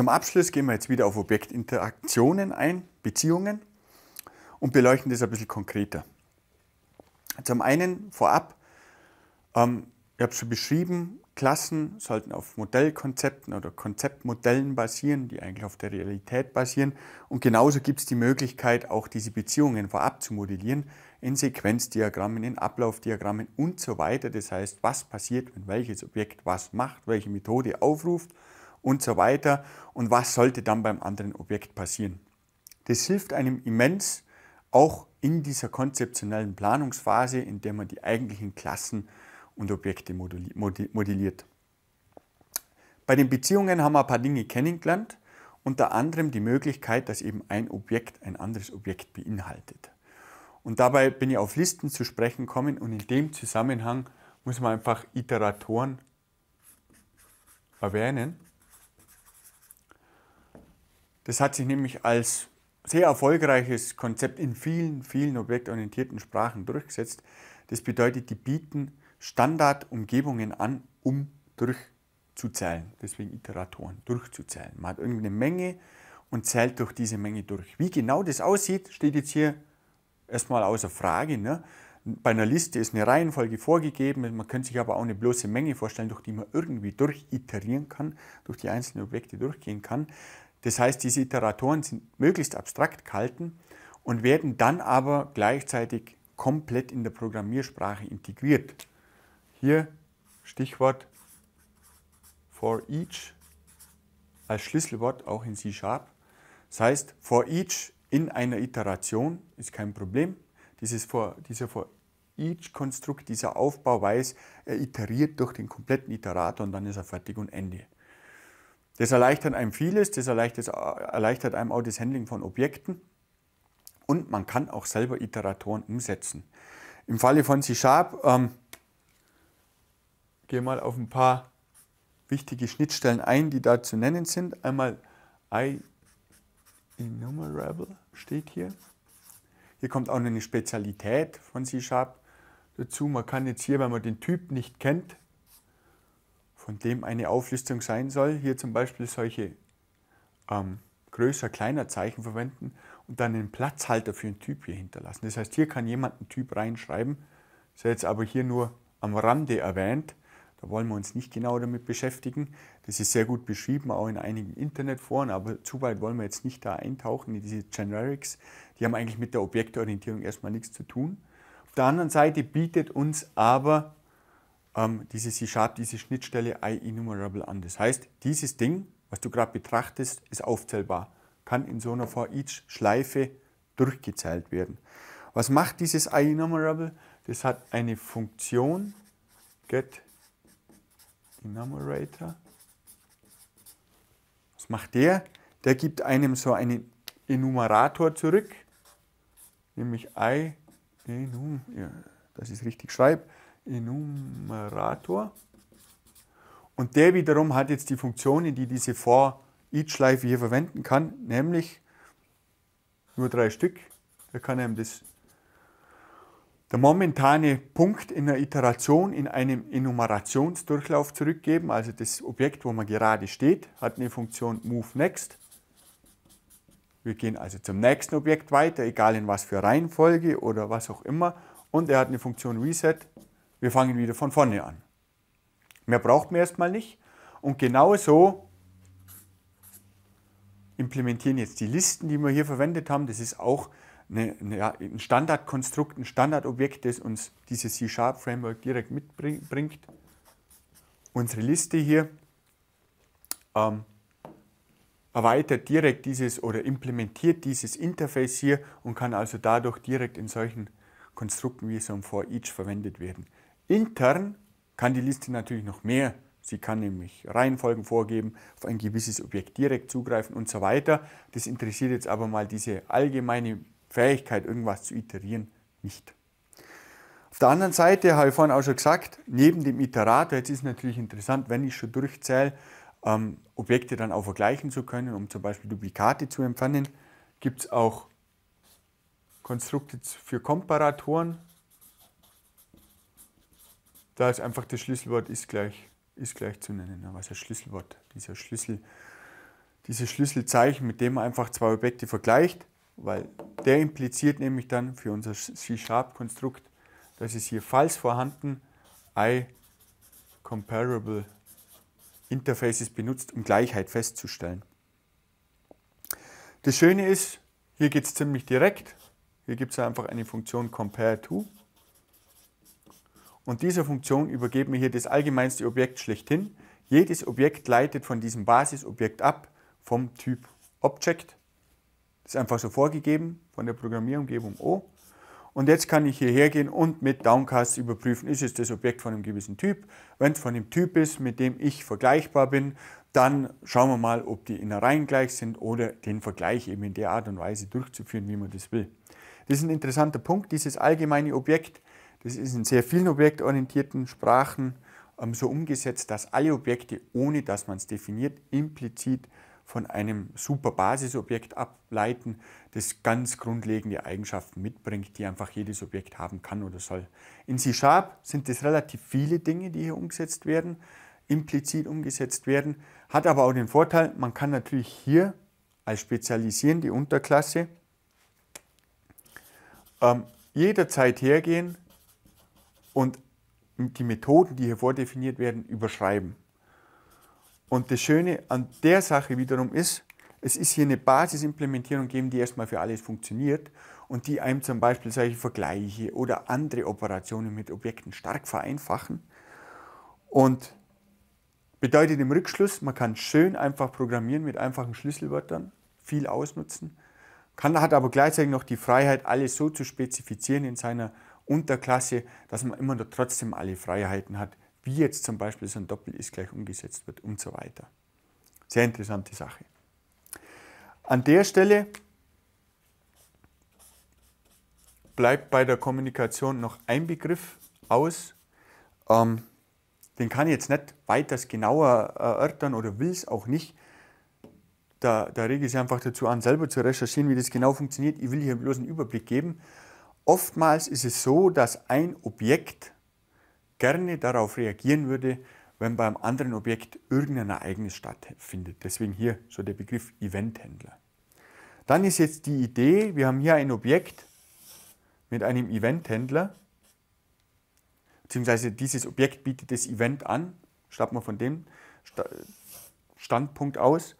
Zum Abschluss gehen wir jetzt wieder auf Objektinteraktionen ein, Beziehungen, und beleuchten das ein bisschen konkreter. Zum einen vorab, ähm, ich habe schon beschrieben, Klassen sollten auf Modellkonzepten oder Konzeptmodellen basieren, die eigentlich auf der Realität basieren. Und genauso gibt es die Möglichkeit, auch diese Beziehungen vorab zu modellieren in Sequenzdiagrammen, in Ablaufdiagrammen und so weiter. Das heißt, was passiert, wenn welches Objekt was macht, welche Methode aufruft und so weiter und was sollte dann beim anderen Objekt passieren. Das hilft einem immens, auch in dieser konzeptionellen Planungsphase, in der man die eigentlichen Klassen und Objekte modelliert. Bei den Beziehungen haben wir ein paar Dinge kennengelernt, unter anderem die Möglichkeit, dass eben ein Objekt ein anderes Objekt beinhaltet. Und dabei bin ich auf Listen zu sprechen gekommen und in dem Zusammenhang muss man einfach Iteratoren erwähnen. Das hat sich nämlich als sehr erfolgreiches Konzept in vielen, vielen objektorientierten Sprachen durchgesetzt. Das bedeutet, die bieten Standardumgebungen an, um durchzuzählen. Deswegen Iteratoren, durchzuzählen. Man hat irgendeine Menge und zählt durch diese Menge durch. Wie genau das aussieht, steht jetzt hier erstmal außer Frage. Ne? Bei einer Liste ist eine Reihenfolge vorgegeben, man könnte sich aber auch eine bloße Menge vorstellen, durch die man irgendwie durchiterieren kann, durch die einzelnen Objekte durchgehen kann. Das heißt, diese Iteratoren sind möglichst abstrakt gehalten und werden dann aber gleichzeitig komplett in der Programmiersprache integriert. Hier Stichwort for each als Schlüsselwort auch in C-Sharp. Das heißt, for each in einer Iteration ist kein Problem. Dieses for, dieser for each Konstrukt, dieser Aufbau weiß, er iteriert durch den kompletten Iterator und dann ist er fertig und Ende. Das erleichtert einem vieles, das erleichtert, erleichtert einem auch das Handling von Objekten und man kann auch selber Iteratoren umsetzen. Im Falle von C-Sharp, ähm, gehe mal auf ein paar wichtige Schnittstellen ein, die da zu nennen sind. Einmal IEnumerable steht hier. Hier kommt auch eine Spezialität von C-Sharp dazu. Man kann jetzt hier, wenn man den Typ nicht kennt, von dem eine Auflistung sein soll. Hier zum Beispiel solche ähm, größer, kleiner Zeichen verwenden und dann einen Platzhalter für einen Typ hier hinterlassen. Das heißt, hier kann jemand einen Typ reinschreiben, Das ist jetzt aber hier nur am Rande erwähnt. Da wollen wir uns nicht genau damit beschäftigen. Das ist sehr gut beschrieben, auch in einigen Internetforen, aber zu weit wollen wir jetzt nicht da eintauchen in diese Generics. Die haben eigentlich mit der Objektorientierung erstmal nichts zu tun. Auf der anderen Seite bietet uns aber ähm, diese C-Sharp, diese Schnittstelle IEnumerable an. Das heißt, dieses Ding, was du gerade betrachtest, ist aufzählbar, kann in so einer For-Each-Schleife durchgezählt werden. Was macht dieses IEnumerable? Das hat eine Funktion getEnumerator. Was macht der? Der gibt einem so einen Enumerator zurück, nämlich i, enum, ja, dass ich es richtig schreibe, Enumerator. Und der wiederum hat jetzt die Funktionen, die diese For-Each-Schleife hier verwenden kann, nämlich nur drei Stück. Da kann einem das, der momentane Punkt in der Iteration in einem Enumerationsdurchlauf zurückgeben. Also das Objekt, wo man gerade steht, hat eine Funktion Move Next. Wir gehen also zum nächsten Objekt weiter, egal in was für Reihenfolge oder was auch immer. Und er hat eine Funktion Reset, wir fangen wieder von vorne an. Mehr braucht man erstmal nicht. Und genau so implementieren jetzt die Listen, die wir hier verwendet haben. Das ist auch eine, eine, ja, ein Standardkonstrukt, ein Standardobjekt, das uns dieses C-Sharp-Framework direkt mitbringt. Unsere Liste hier ähm, erweitert direkt dieses oder implementiert dieses Interface hier und kann also dadurch direkt in solchen Konstrukten wie so ein For-Each verwendet werden. Intern kann die Liste natürlich noch mehr. Sie kann nämlich Reihenfolgen vorgeben, auf ein gewisses Objekt direkt zugreifen und so weiter. Das interessiert jetzt aber mal diese allgemeine Fähigkeit, irgendwas zu iterieren, nicht. Auf der anderen Seite habe ich vorhin auch schon gesagt, neben dem Iterator, jetzt ist natürlich interessant, wenn ich schon durchzähle, ähm, Objekte dann auch vergleichen zu können, um zum Beispiel Duplikate zu entfernen, gibt es auch Konstrukte für Komparatoren, da ist einfach das Schlüsselwort ist gleich, ist gleich zu nennen. Aber ne? das Schlüsselwort, dieser Schlüssel, dieses Schlüsselzeichen, mit dem man einfach zwei Objekte vergleicht, weil der impliziert nämlich dann für unser C-Sharp-Konstrukt, dass es hier falls vorhanden I comparable Interfaces benutzt, um Gleichheit festzustellen. Das Schöne ist, hier geht es ziemlich direkt. Hier gibt es einfach eine Funktion compareTo, und dieser Funktion übergeben wir hier das allgemeinste Objekt schlechthin. Jedes Objekt leitet von diesem Basisobjekt ab, vom Typ Object. Das ist einfach so vorgegeben von der Programmierumgebung O. Und jetzt kann ich hierher gehen und mit Downcast überprüfen, ist es das Objekt von einem gewissen Typ. Wenn es von dem Typ ist, mit dem ich vergleichbar bin, dann schauen wir mal, ob die Innereien gleich sind oder den Vergleich eben in der Art und Weise durchzuführen, wie man das will. Das ist ein interessanter Punkt, dieses allgemeine Objekt. Das ist in sehr vielen objektorientierten Sprachen ähm, so umgesetzt, dass alle Objekte, ohne dass man es definiert, implizit von einem Superbasisobjekt ableiten, das ganz grundlegende Eigenschaften mitbringt, die einfach jedes Objekt haben kann oder soll. In C-Sharp sind es relativ viele Dinge, die hier umgesetzt werden, implizit umgesetzt werden, hat aber auch den Vorteil, man kann natürlich hier als spezialisierende Unterklasse ähm, jederzeit hergehen und die Methoden, die hier vordefiniert werden, überschreiben. Und das Schöne an der Sache wiederum ist, es ist hier eine Basisimplementierung geben, die erstmal für alles funktioniert und die einem zum Beispiel solche Vergleiche oder andere Operationen mit Objekten stark vereinfachen. Und bedeutet im Rückschluss, man kann schön einfach programmieren mit einfachen Schlüsselwörtern, viel ausnutzen, kann, hat aber gleichzeitig noch die Freiheit, alles so zu spezifizieren in seiner Unterklasse, dass man immer noch trotzdem alle Freiheiten hat, wie jetzt zum Beispiel so ein Doppel ist gleich umgesetzt wird und so weiter. Sehr interessante Sache. An der Stelle bleibt bei der Kommunikation noch ein Begriff aus. Ähm, den kann ich jetzt nicht weiters genauer erörtern oder will es auch nicht. Da, da rege ich Sie einfach dazu an, selber zu recherchieren, wie das genau funktioniert. Ich will hier bloß einen Überblick geben. Oftmals ist es so, dass ein Objekt gerne darauf reagieren würde, wenn beim anderen Objekt irgendein Ereignis stattfindet. Deswegen hier so der Begriff Eventhändler. Dann ist jetzt die Idee, wir haben hier ein Objekt mit einem Eventhändler, beziehungsweise dieses Objekt bietet das Event an, starten wir von dem Standpunkt aus.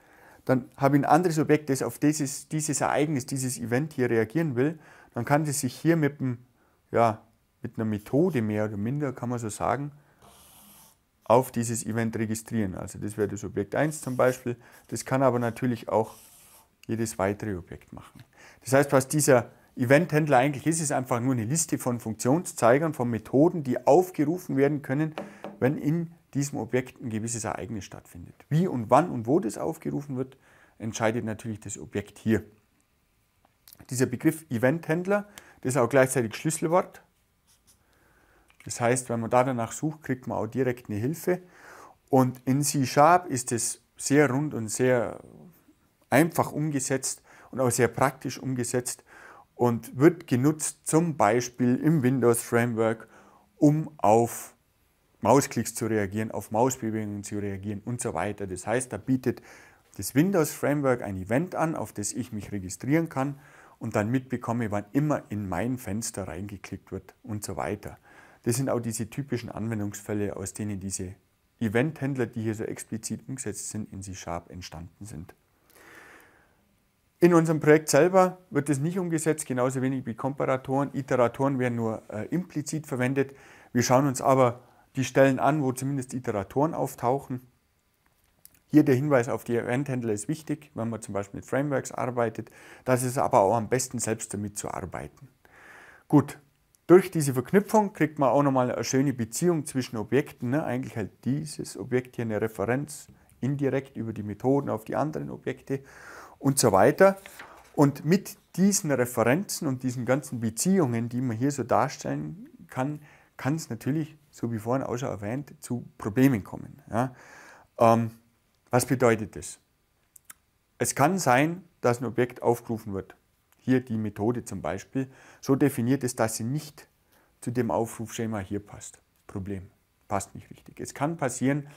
Dann habe ich ein anderes Objekt, das auf dieses, dieses Ereignis, dieses Event hier reagieren will dann kann die sich hier mit, dem, ja, mit einer Methode mehr oder minder, kann man so sagen, auf dieses Event registrieren. Also das wäre das Objekt 1 zum Beispiel. Das kann aber natürlich auch jedes weitere Objekt machen. Das heißt, was dieser Event-Händler eigentlich ist, ist einfach nur eine Liste von Funktionszeigern, von Methoden, die aufgerufen werden können, wenn in diesem Objekt ein gewisses Ereignis stattfindet. Wie und wann und wo das aufgerufen wird, entscheidet natürlich das Objekt hier dieser Begriff Eventhändler, das ist auch gleichzeitig Schlüsselwort. Das heißt, wenn man da danach sucht, kriegt man auch direkt eine Hilfe. Und in C-Sharp ist es sehr rund und sehr einfach umgesetzt und auch sehr praktisch umgesetzt und wird genutzt zum Beispiel im Windows Framework, um auf Mausklicks zu reagieren, auf Mausbewegungen zu reagieren und so weiter. Das heißt, da bietet das Windows Framework ein Event an, auf das ich mich registrieren kann und dann mitbekomme, wann immer in mein Fenster reingeklickt wird und so weiter. Das sind auch diese typischen Anwendungsfälle, aus denen diese Eventhändler, die hier so explizit umgesetzt sind, in C-Sharp entstanden sind. In unserem Projekt selber wird es nicht umgesetzt, genauso wenig wie Komparatoren. Iteratoren werden nur äh, implizit verwendet. Wir schauen uns aber die Stellen an, wo zumindest Iteratoren auftauchen hier der Hinweis auf die Eventhändler ist wichtig, wenn man zum Beispiel mit Frameworks arbeitet. Das ist aber auch am besten, selbst damit zu arbeiten. Gut, durch diese Verknüpfung kriegt man auch nochmal eine schöne Beziehung zwischen Objekten. Ne? Eigentlich halt dieses Objekt hier eine Referenz indirekt über die Methoden auf die anderen Objekte und so weiter. Und mit diesen Referenzen und diesen ganzen Beziehungen, die man hier so darstellen kann, kann es natürlich, so wie vorhin auch schon erwähnt, zu Problemen kommen. Ja? Ähm, was bedeutet das? Es kann sein, dass ein Objekt aufgerufen wird. Hier die Methode zum Beispiel so definiert ist, dass sie nicht zu dem Aufrufschema hier passt. Problem, passt nicht richtig. Es kann passieren,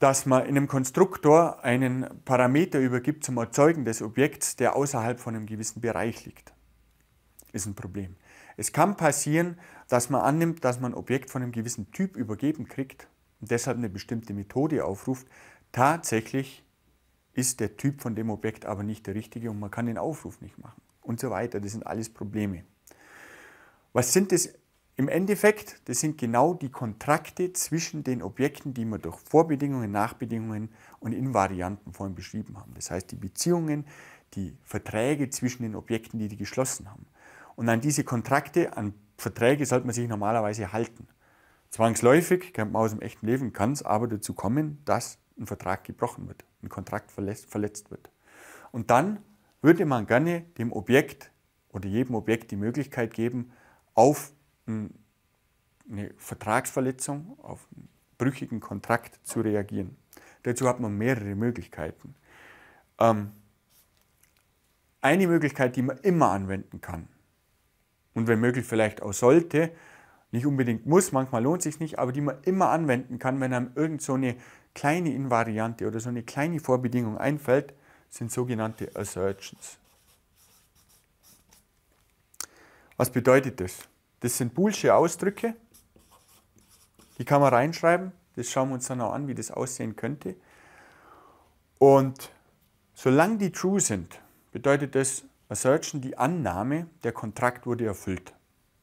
dass man in einem Konstruktor einen Parameter übergibt zum Erzeugen des Objekts, der außerhalb von einem gewissen Bereich liegt. Ist ein Problem. Es kann passieren, dass man annimmt, dass man ein Objekt von einem gewissen Typ übergeben kriegt und deshalb eine bestimmte Methode aufruft, Tatsächlich ist der Typ von dem Objekt aber nicht der richtige und man kann den Aufruf nicht machen und so weiter. Das sind alles Probleme. Was sind das im Endeffekt? Das sind genau die Kontrakte zwischen den Objekten, die wir durch Vorbedingungen, Nachbedingungen und Invarianten vorhin beschrieben haben. Das heißt, die Beziehungen, die Verträge zwischen den Objekten, die die geschlossen haben. Und an diese Kontrakte, an Verträge sollte man sich normalerweise halten. Zwangsläufig, kennt man aus dem echten Leben, kann es aber dazu kommen, dass ein Vertrag gebrochen wird, ein Kontrakt verletzt wird. Und dann würde man gerne dem Objekt oder jedem Objekt die Möglichkeit geben, auf eine Vertragsverletzung, auf einen brüchigen Kontrakt zu reagieren. Dazu hat man mehrere Möglichkeiten. Ähm, eine Möglichkeit, die man immer anwenden kann und wenn möglich vielleicht auch sollte, nicht unbedingt muss, manchmal lohnt es sich nicht, aber die man immer anwenden kann, wenn einem irgend so eine kleine Invariante oder so eine kleine Vorbedingung einfällt, sind sogenannte Assertions. Was bedeutet das? Das sind boolsche Ausdrücke, die kann man reinschreiben, das schauen wir uns dann auch an, wie das aussehen könnte. Und solange die true sind, bedeutet das Assertion die Annahme, der Kontrakt wurde erfüllt.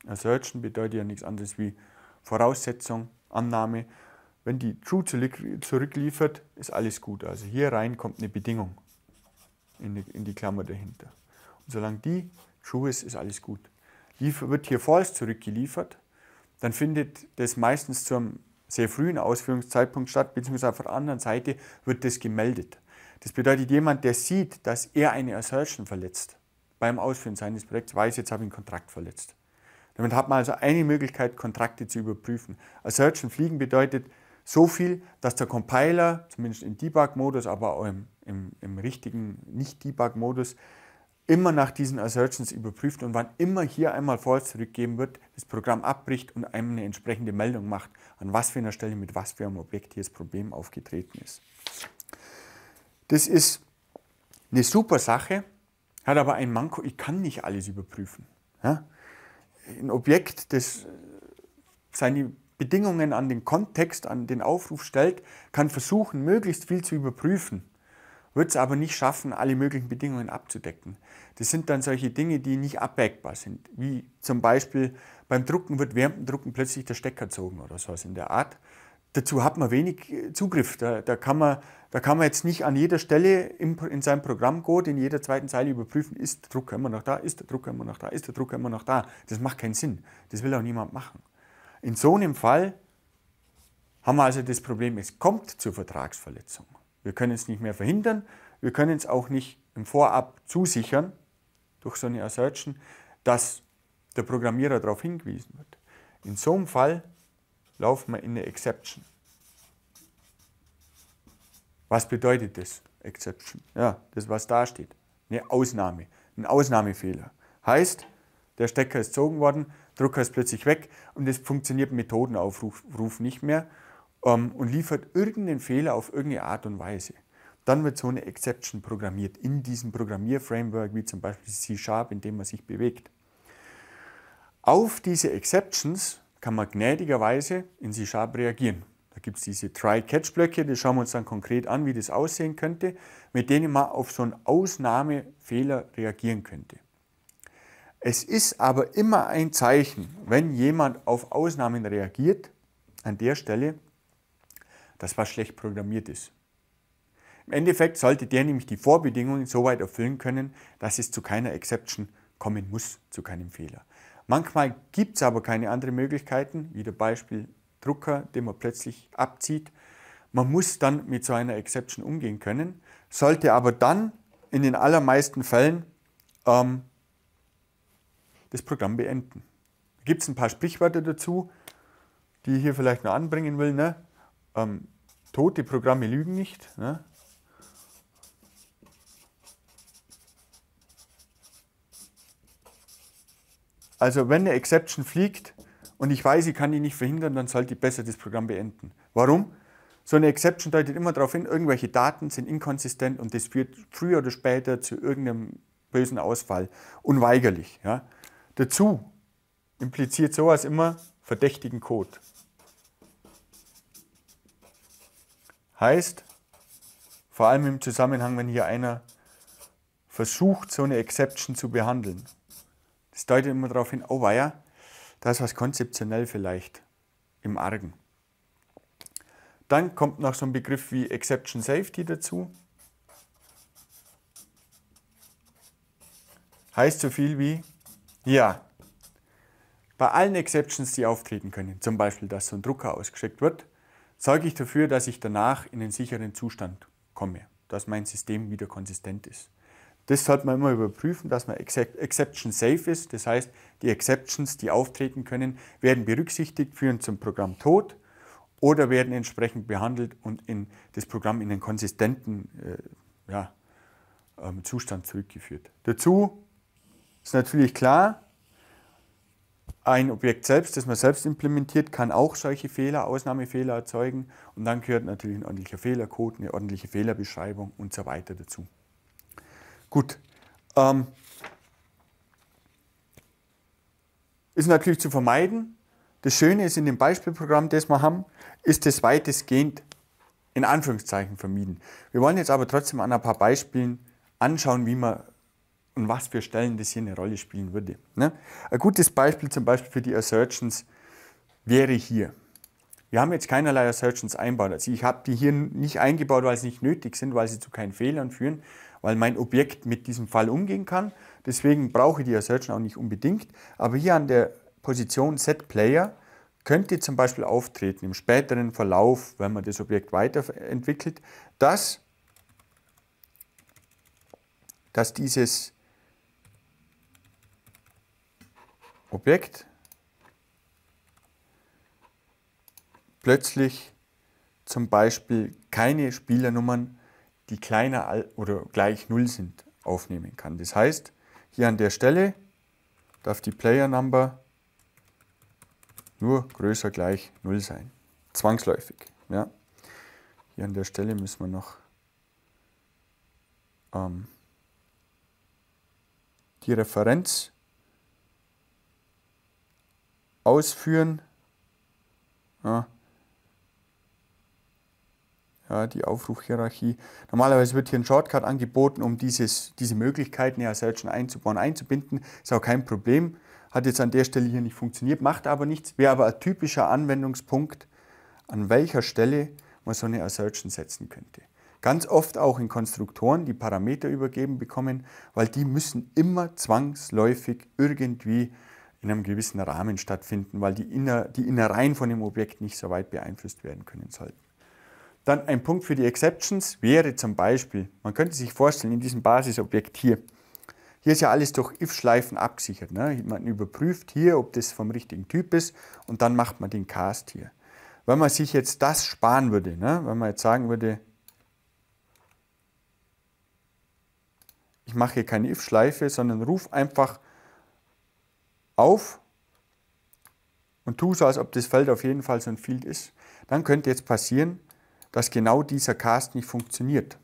Assertion bedeutet ja nichts anderes wie Voraussetzung, Annahme wenn die True zurückliefert, ist alles gut. Also hier rein kommt eine Bedingung in die, in die Klammer dahinter. Und solange die True ist, ist alles gut. Liefer, wird hier False zurückgeliefert, dann findet das meistens zum sehr frühen Ausführungszeitpunkt statt, beziehungsweise auf der anderen Seite wird das gemeldet. Das bedeutet, jemand, der sieht, dass er eine Assertion verletzt beim Ausführen seines Projekts, weiß, jetzt habe ich einen Kontrakt verletzt. Damit hat man also eine Möglichkeit, Kontrakte zu überprüfen. Assertion fliegen bedeutet, so viel, dass der Compiler, zumindest im Debug-Modus, aber auch im, im, im richtigen Nicht-Debug-Modus, immer nach diesen Assertions überprüft und wann immer hier einmal false zurückgegeben wird, das Programm abbricht und einem eine entsprechende Meldung macht, an was für einer Stelle mit was für einem Objekt hier das Problem aufgetreten ist. Das ist eine super Sache, hat aber ein Manko, ich kann nicht alles überprüfen. Ja? Ein Objekt, das seine Bedingungen an den Kontext, an den Aufruf stellt, kann versuchen, möglichst viel zu überprüfen, wird es aber nicht schaffen, alle möglichen Bedingungen abzudecken. Das sind dann solche Dinge, die nicht abwägbar sind, wie zum Beispiel beim Drucken wird während dem Drucken plötzlich der Stecker gezogen oder sowas in der Art. Dazu hat man wenig äh, Zugriff. Da, da, kann, man, da kann man jetzt nicht an jeder Stelle im, in seinem Programmcode in jeder zweiten Zeile überprüfen, ist der Drucker immer noch da, ist der Drucker immer noch da, ist der Drucker immer noch da. Das macht keinen Sinn. Das will auch niemand machen. In so einem Fall haben wir also das Problem, es kommt zur Vertragsverletzung. Wir können es nicht mehr verhindern, wir können es auch nicht im Vorab zusichern durch so eine Assertion, dass der Programmierer darauf hingewiesen wird. In so einem Fall laufen wir in eine Exception. Was bedeutet das? Exception. Ja, das, was da steht. Eine Ausnahme, ein Ausnahmefehler. Heißt, der Stecker ist gezogen worden, Drucker ist plötzlich weg und es funktioniert Methodenaufruf nicht mehr ähm, und liefert irgendeinen Fehler auf irgendeine Art und Weise. Dann wird so eine Exception programmiert in diesem Programmierframework, wie zum Beispiel C-Sharp, in dem man sich bewegt. Auf diese Exceptions kann man gnädigerweise in C-Sharp reagieren. Da gibt es diese Try-Catch-Blöcke, die schauen wir uns dann konkret an, wie das aussehen könnte, mit denen man auf so einen Ausnahmefehler reagieren könnte. Es ist aber immer ein Zeichen, wenn jemand auf Ausnahmen reagiert, an der Stelle, dass was schlecht programmiert ist. Im Endeffekt sollte der nämlich die Vorbedingungen so weit erfüllen können, dass es zu keiner Exception kommen muss, zu keinem Fehler. Manchmal gibt es aber keine anderen Möglichkeiten, wie der Beispiel Drucker, den man plötzlich abzieht. Man muss dann mit so einer Exception umgehen können, sollte aber dann in den allermeisten Fällen ähm, das Programm beenden. Da gibt es ein paar Sprichwörter dazu, die ich hier vielleicht noch anbringen will. Ne? Ähm, tote Programme lügen nicht. Ne? Also wenn eine Exception fliegt und ich weiß, ich kann die nicht verhindern, dann sollte ich besser das Programm beenden. Warum? So eine Exception deutet immer darauf hin, irgendwelche Daten sind inkonsistent und das führt früher oder später zu irgendeinem bösen Ausfall, unweigerlich. Ja? Dazu impliziert sowas immer verdächtigen Code. Heißt, vor allem im Zusammenhang, wenn hier einer versucht, so eine Exception zu behandeln. Das deutet immer darauf hin, oh weia, da ist was konzeptionell vielleicht im Argen. Dann kommt noch so ein Begriff wie Exception Safety dazu. Heißt so viel wie, ja, bei allen Exceptions, die auftreten können, zum Beispiel, dass so ein Drucker ausgeschickt wird, sorge ich dafür, dass ich danach in einen sicheren Zustand komme, dass mein System wieder konsistent ist. Das sollte man immer überprüfen, dass man exception safe ist. Das heißt, die Exceptions, die auftreten können, werden berücksichtigt, führen zum Programm tot oder werden entsprechend behandelt und in das Programm in einen konsistenten äh, ja, ähm, Zustand zurückgeführt. Dazu ist natürlich klar, ein Objekt selbst, das man selbst implementiert, kann auch solche Fehler, Ausnahmefehler erzeugen. Und dann gehört natürlich ein ordentlicher Fehlercode, eine ordentliche Fehlerbeschreibung und so weiter dazu. Gut. Ähm, ist natürlich zu vermeiden. Das Schöne ist in dem Beispielprogramm, das wir haben, ist das weitestgehend in Anführungszeichen vermieden. Wir wollen jetzt aber trotzdem an ein paar Beispielen anschauen, wie man und was für Stellen das hier eine Rolle spielen würde. Ne? Ein gutes Beispiel zum Beispiel für die Assertions wäre hier. Wir haben jetzt keinerlei Assertions einbaut. Also ich habe die hier nicht eingebaut, weil sie nicht nötig sind, weil sie zu keinen Fehlern führen, weil mein Objekt mit diesem Fall umgehen kann. Deswegen brauche ich die Assertion auch nicht unbedingt. Aber hier an der Position setPlayer könnte zum Beispiel auftreten im späteren Verlauf, wenn man das Objekt weiterentwickelt, dass, dass dieses Objekt plötzlich zum Beispiel keine Spielernummern, die kleiner oder gleich 0 sind, aufnehmen kann. Das heißt, hier an der Stelle darf die Player Number nur größer gleich 0 sein. Zwangsläufig. Ja. Hier an der Stelle müssen wir noch ähm, die Referenz ausführen. Ja. ja die Aufrufhierarchie. Normalerweise wird hier ein Shortcut angeboten, um dieses, diese Möglichkeiten ja selbst schon einzubauen, einzubinden. Ist auch kein Problem. Hat jetzt an der Stelle hier nicht funktioniert, macht aber nichts. Wäre aber ein typischer Anwendungspunkt, an welcher Stelle man so eine Assertion setzen könnte. Ganz oft auch in Konstruktoren, die Parameter übergeben bekommen, weil die müssen immer zwangsläufig irgendwie in einem gewissen Rahmen stattfinden, weil die, Inner, die Innereien von dem Objekt nicht so weit beeinflusst werden können sollten. Dann ein Punkt für die Exceptions wäre zum Beispiel, man könnte sich vorstellen, in diesem Basisobjekt hier, hier ist ja alles durch If-Schleifen abgesichert. Ne? Man überprüft hier, ob das vom richtigen Typ ist und dann macht man den Cast hier. Wenn man sich jetzt das sparen würde, ne? wenn man jetzt sagen würde, ich mache hier keine If-Schleife, sondern ruf einfach auf und tue so, als ob das Feld auf jeden Fall so ein Field ist, dann könnte jetzt passieren, dass genau dieser Cast nicht funktioniert.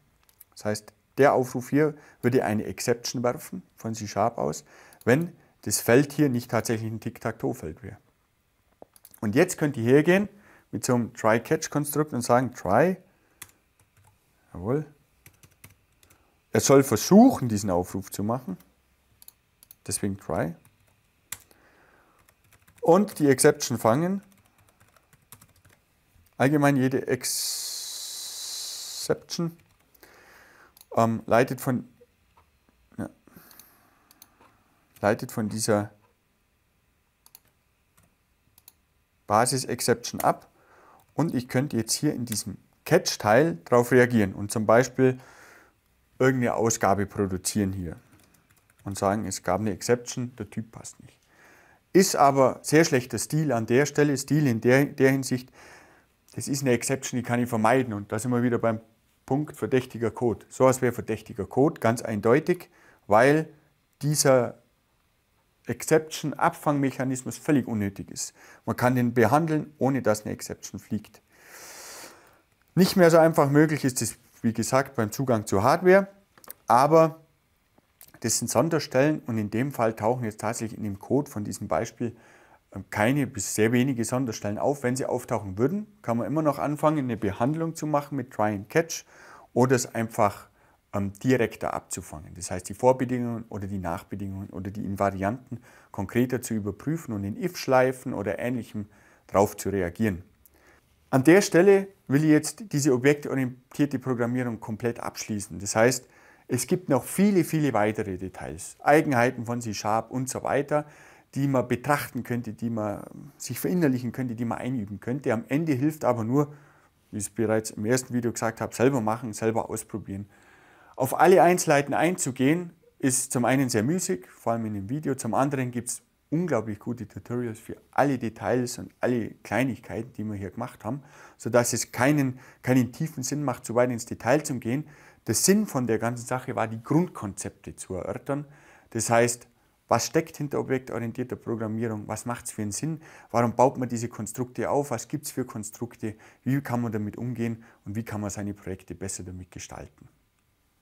Das heißt, der Aufruf hier würde eine Exception werfen von C-Sharp aus, wenn das Feld hier nicht tatsächlich ein Tic-Tac-Toe-Feld wäre. Und jetzt könnt ihr hergehen mit so einem Try-Catch-Konstrukt und sagen, try, jawohl, er soll versuchen, diesen Aufruf zu machen, deswegen try, und die Exception fangen. Allgemein jede Exception ähm, leitet, von, ja, leitet von dieser Basis-Exception ab und ich könnte jetzt hier in diesem Catch-Teil darauf reagieren und zum Beispiel irgendeine Ausgabe produzieren hier und sagen, es gab eine Exception, der Typ passt nicht. Ist aber sehr schlechter Stil an der Stelle, Stil in der, der Hinsicht, das ist eine Exception, die kann ich vermeiden. Und da sind wir wieder beim Punkt verdächtiger Code. So was wäre verdächtiger Code, ganz eindeutig, weil dieser Exception-Abfangmechanismus völlig unnötig ist. Man kann den behandeln, ohne dass eine Exception fliegt. Nicht mehr so einfach möglich ist es, wie gesagt, beim Zugang zur Hardware, aber das sind Sonderstellen und in dem Fall tauchen jetzt tatsächlich in dem Code von diesem Beispiel ähm, keine bis sehr wenige Sonderstellen auf. Wenn sie auftauchen würden, kann man immer noch anfangen, eine Behandlung zu machen mit Try and Catch oder es einfach ähm, direkter abzufangen. Das heißt, die Vorbedingungen oder die Nachbedingungen oder die Invarianten konkreter zu überprüfen und in If-Schleifen oder ähnlichem drauf zu reagieren. An der Stelle will ich jetzt diese objektorientierte Programmierung komplett abschließen. Das heißt, es gibt noch viele, viele weitere Details, Eigenheiten von C-Sharp und so weiter, die man betrachten könnte, die man ähm, sich verinnerlichen könnte, die man einüben könnte. Am Ende hilft aber nur, wie ich es bereits im ersten Video gesagt habe, selber machen, selber ausprobieren. Auf alle Einzelheiten einzugehen, ist zum einen sehr müßig, vor allem in dem Video, zum anderen gibt es unglaublich gute Tutorials für alle Details und alle Kleinigkeiten, die wir hier gemacht haben, sodass es keinen, keinen tiefen Sinn macht, zu weit ins Detail zu gehen, der Sinn von der ganzen Sache war, die Grundkonzepte zu erörtern. Das heißt, was steckt hinter objektorientierter Programmierung? Was macht es für einen Sinn? Warum baut man diese Konstrukte auf? Was gibt es für Konstrukte? Wie kann man damit umgehen? Und wie kann man seine Projekte besser damit gestalten?